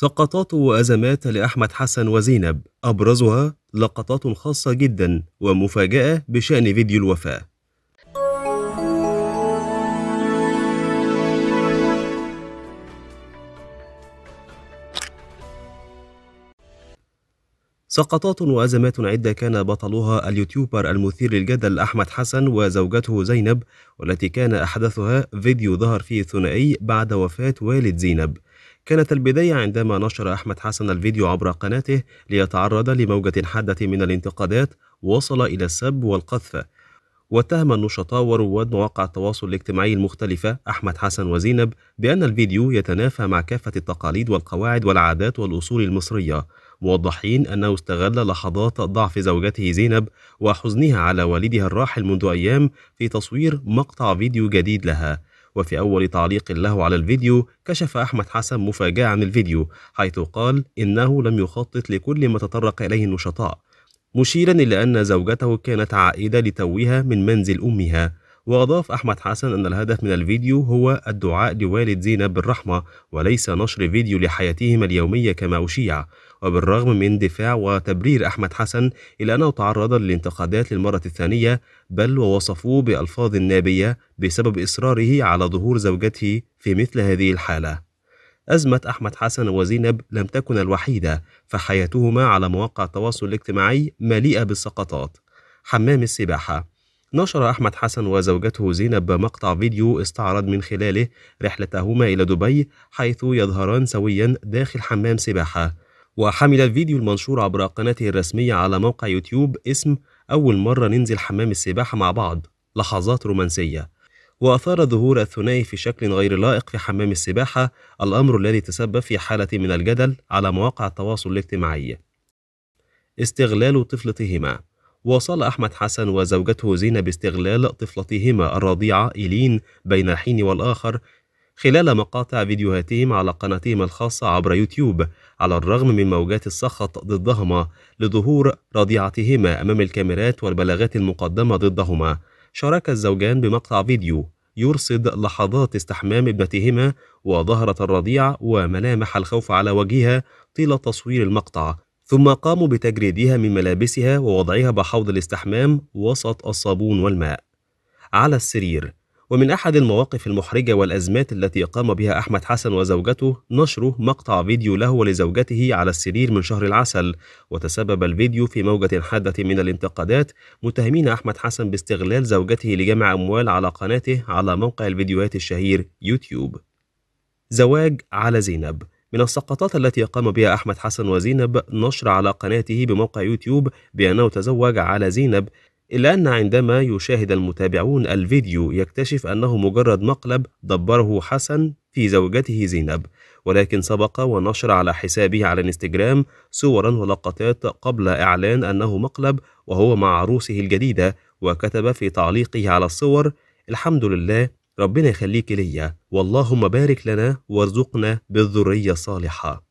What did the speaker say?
سقطات وأزمات لأحمد حسن وزينب أبرزها لقطات خاصة جدا ومفاجأة بشأن فيديو الوفاة سقطات وأزمات عدة كان بطلها اليوتيوبر المثير للجدل أحمد حسن وزوجته زينب والتي كان أحدثها فيديو ظهر فيه ثنائي بعد وفاة والد زينب كانت البداية عندما نشر أحمد حسن الفيديو عبر قناته ليتعرض لموجة حادة من الانتقادات وصل إلى السب والقذف واتهم النشطاء ورواد مواقع التواصل الاجتماعي المختلفة أحمد حسن وزينب بأن الفيديو يتنافى مع كافة التقاليد والقواعد والعادات والأصول المصرية موضحين أنه استغل لحظات ضعف زوجته زينب وحزنها على والدها الراحل منذ أيام في تصوير مقطع فيديو جديد لها وفي أول تعليق له على الفيديو كشف أحمد حسن مفاجأة عن الفيديو حيث قال إنه لم يخطط لكل ما تطرق إليه النشطاء مشيرا إلى أن زوجته كانت عائدة لتوها من منزل أمها وأضاف أحمد حسن أن الهدف من الفيديو هو الدعاء لوالد زينب بالرحمة وليس نشر فيديو لحياتهما اليومية كما أشيع وبالرغم من دفاع وتبرير أحمد حسن إلا أنه تعرض للانتقادات للمرة الثانية بل ووصفوه بألفاظ نابية بسبب إصراره على ظهور زوجته في مثل هذه الحالة أزمة أحمد حسن وزينب لم تكن الوحيدة فحياتهما على مواقع التواصل الاجتماعي مليئة بالسقطات حمام السباحة نشر أحمد حسن وزوجته زينب مقطع فيديو استعرض من خلاله رحلتهما إلى دبي حيث يظهران سويا داخل حمام سباحة وحمل الفيديو المنشور عبر قناته الرسمية على موقع يوتيوب اسم أول مرة ننزل حمام السباحة مع بعض لحظات رومانسية وأثار ظهور الثنائي في شكل غير لائق في حمام السباحة الأمر الذي تسبب في حالة من الجدل على مواقع التواصل الاجتماعي استغلال طفلتهما واصل أحمد حسن وزوجته زينب استغلال طفلتهما الرضيعة إيلين بين حين والآخر خلال مقاطع فيديوهاتهم على قناتهم الخاصة عبر يوتيوب على الرغم من موجات السخط ضدهما لظهور رضيعتهما أمام الكاميرات والبلاغات المقدمة ضدهما شارك الزوجان بمقطع فيديو يرصد لحظات استحمام ابنتهما وظهرت الرضيع وملامح الخوف على وجهها طيلة تصوير المقطع ثم قاموا بتجريدها من ملابسها ووضعها بحوض الاستحمام وسط الصابون والماء على السرير ومن أحد المواقف المحرجة والأزمات التي قام بها أحمد حسن وزوجته نشره مقطع فيديو له ولزوجته على السرير من شهر العسل وتسبب الفيديو في موجة حادة من الانتقادات متهمين أحمد حسن باستغلال زوجته لجمع أموال على قناته على موقع الفيديوهات الشهير يوتيوب زواج على زينب من السقطات التي قام بها أحمد حسن وزينب نشر على قناته بموقع يوتيوب بأنه تزوج على زينب إلا أن عندما يشاهد المتابعون الفيديو يكتشف أنه مجرد مقلب دبره حسن في زوجته زينب ولكن سبق ونشر على حسابه على الانستجرام صورا ولقطات قبل إعلان أنه مقلب وهو مع عروسه الجديدة وكتب في تعليقه على الصور الحمد لله ربنا يخليك ليا واللهم بارك لنا وارزقنا بالذرية الصالحة